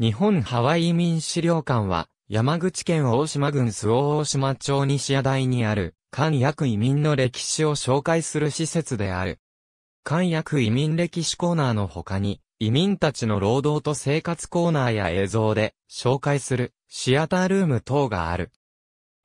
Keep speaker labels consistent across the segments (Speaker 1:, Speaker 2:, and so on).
Speaker 1: 日本ハワイ移民資料館は、山口県大島郡周防大島町西屋台にある、関役移民の歴史を紹介する施設である。関役移民歴史コーナーの他に、移民たちの労働と生活コーナーや映像で紹介するシアタールーム等がある。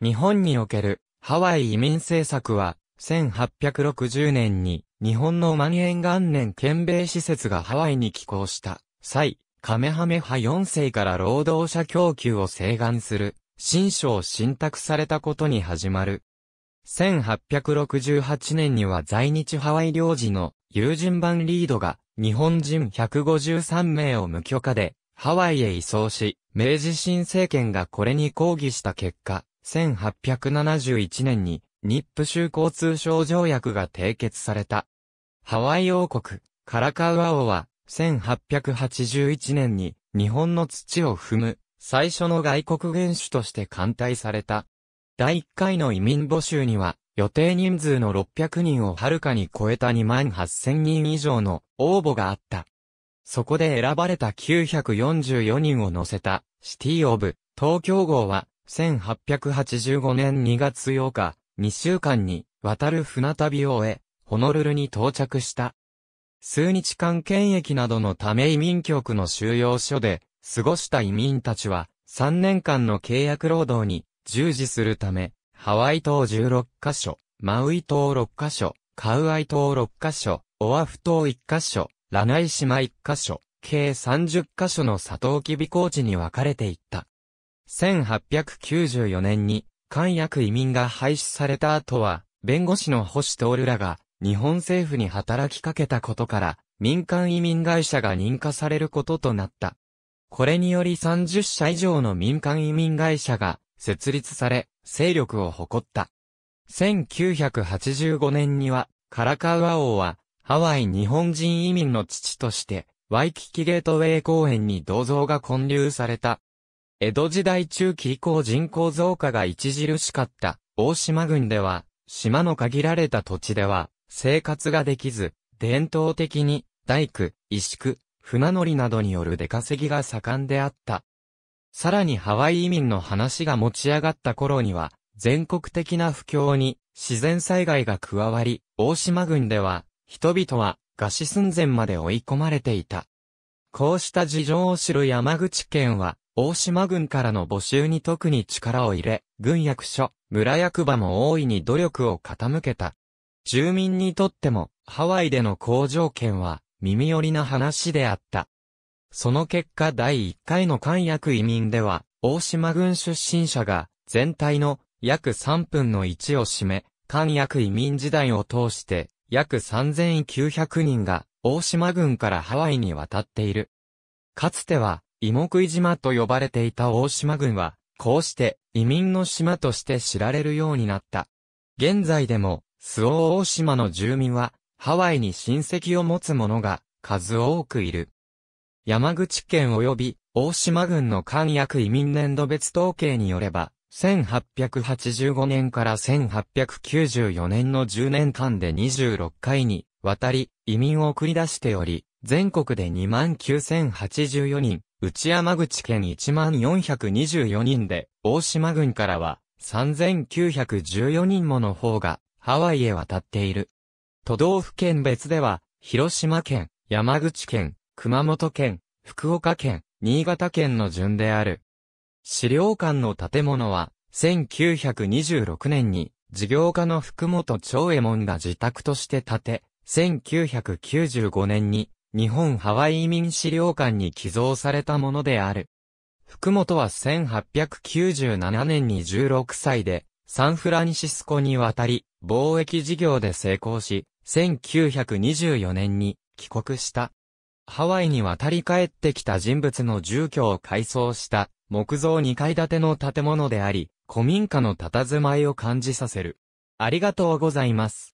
Speaker 1: 日本におけるハワイ移民政策は1860年に日本の万円元年県米施設がハワイに寄港した際、カメハメハ4世から労働者供給を請願する、新書を信託されたことに始まる。1868年には在日ハワイ領事の友人版リードが日本人153名を無許可でハワイへ移送し、明治新政権がこれに抗議した結果、1871年に日プ州交通省条約が締結された。ハワイ王国、カラカウア王は1881年に日本の土を踏む最初の外国元首として艦隊された。第1回の移民募集には予定人数の600人をはるかに超えた2万8000人以上の応募があった。そこで選ばれた944人を乗せたシティオブ東京号は1885年2月8日2週間に渡る船旅を終え、ホノルルに到着した。数日間検疫などのため移民局の収容所で過ごした移民たちは3年間の契約労働に従事するため、ハワイ島16カ所、マウイ島6カ所、カウアイ島6カ所、オアフ島1カ所、ラナイ島1カ所、計30カ所のサトウキビ高地に分かれていった。1894年に、関薬移民が廃止された後は、弁護士の星徹らが、日本政府に働きかけたことから、民間移民会社が認可されることとなった。これにより30社以上の民間移民会社が設立され、勢力を誇った。1985年には、カラカウア王は、ハワイ日本人移民の父として、ワイキキゲートウェイ公園に銅像が建立された。江戸時代中期以降人口増加が著しかった、大島郡では、島の限られた土地では、生活ができず、伝統的に大工、石工、船乗りなどによる出稼ぎが盛んであった。さらにハワイ移民の話が持ち上がった頃には、全国的な不況に自然災害が加わり、大島郡では人々は餓死寸前まで追い込まれていた。こうした事情を知る山口県は、大島郡からの募集に特に力を入れ、軍役所、村役場も大いに努力を傾けた。住民にとっても、ハワイでの好条件は、耳寄りな話であった。その結果第1回の官役移民では、大島軍出身者が、全体の約3分の1を占め、官役移民時代を通して、約3900人が、大島軍からハワイに渡っている。かつては、芋食い島と呼ばれていた大島軍は、こうして移民の島として知られるようになった。現在でもスオー大島の住民は、ハワイに親戚を持つ者が数多くいる。山口県及び大島郡の官役移民年度別統計によれば、1885年から1894年の10年間で26回に渡り移民を繰り出しており、全国で29,084人、内山口県14,424人で、大島郡からは3,914人もの方がハワイへ渡っている。都道府県別では、広島県、山口県、熊本県、福岡県、新潟県の順である。資料館の建物は、1926年に、事業家の福本長右衛門が自宅として建て、1995年に、日本ハワイ移民資料館に寄贈されたものである。福本は1897年に16歳で、サンフランシスコに渡り、貿易事業で成功し、1924年に帰国した。ハワイに渡り帰ってきた人物の住居を改装した木造2階建ての建物であり、古民家の佇まいを感じさせる。ありがとうございます。